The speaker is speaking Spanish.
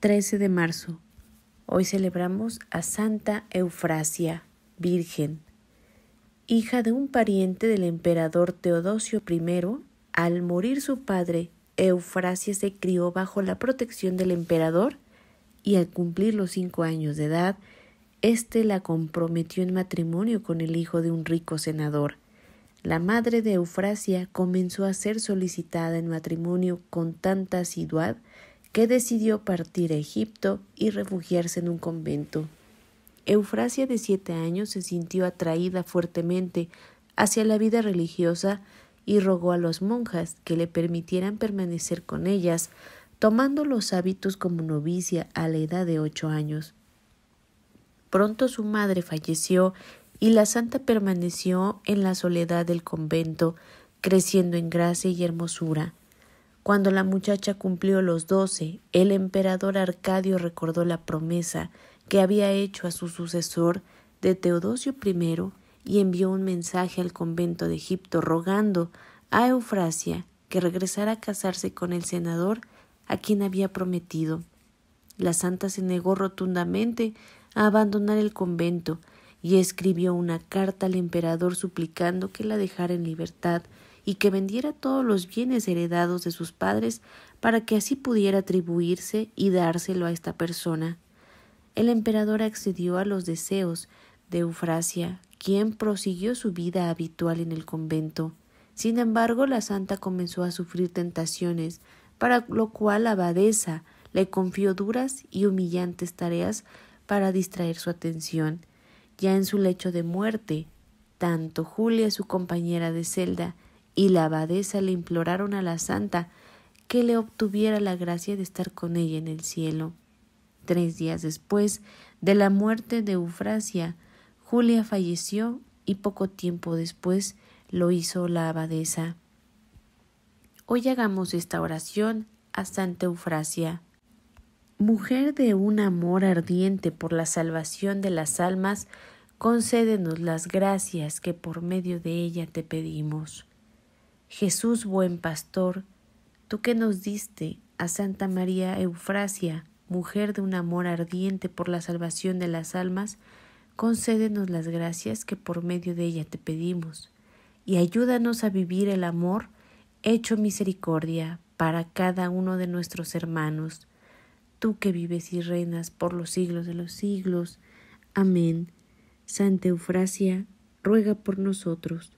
13 de marzo. Hoy celebramos a Santa Eufrasia, Virgen, hija de un pariente del emperador Teodosio I. Al morir su padre, Eufrasia se crió bajo la protección del emperador y al cumplir los cinco años de edad, éste la comprometió en matrimonio con el hijo de un rico senador. La madre de Eufrasia comenzó a ser solicitada en matrimonio con tanta asiduidad que decidió partir a Egipto y refugiarse en un convento. Eufrasia de siete años se sintió atraída fuertemente hacia la vida religiosa y rogó a las monjas que le permitieran permanecer con ellas, tomando los hábitos como novicia a la edad de ocho años. Pronto su madre falleció y la santa permaneció en la soledad del convento, creciendo en gracia y hermosura. Cuando la muchacha cumplió los doce, el emperador Arcadio recordó la promesa que había hecho a su sucesor de Teodosio I y envió un mensaje al convento de Egipto rogando a Eufrasia que regresara a casarse con el senador a quien había prometido. La santa se negó rotundamente a abandonar el convento y escribió una carta al emperador suplicando que la dejara en libertad y que vendiera todos los bienes heredados de sus padres para que así pudiera atribuirse y dárselo a esta persona. El emperador accedió a los deseos de Eufrasia, quien prosiguió su vida habitual en el convento. Sin embargo, la santa comenzó a sufrir tentaciones, para lo cual la abadesa le confió duras y humillantes tareas para distraer su atención. Ya en su lecho de muerte, tanto Julia, su compañera de celda, y la abadesa le imploraron a la santa que le obtuviera la gracia de estar con ella en el cielo. Tres días después de la muerte de Eufrasia, Julia falleció y poco tiempo después lo hizo la abadesa. Hoy hagamos esta oración a Santa Eufrasia. Mujer de un amor ardiente por la salvación de las almas, concédenos las gracias que por medio de ella te pedimos. Jesús buen pastor, tú que nos diste a Santa María Eufrasia, mujer de un amor ardiente por la salvación de las almas, concédenos las gracias que por medio de ella te pedimos, y ayúdanos a vivir el amor hecho misericordia para cada uno de nuestros hermanos, tú que vives y reinas por los siglos de los siglos. Amén. Santa Eufrasia, ruega por nosotros.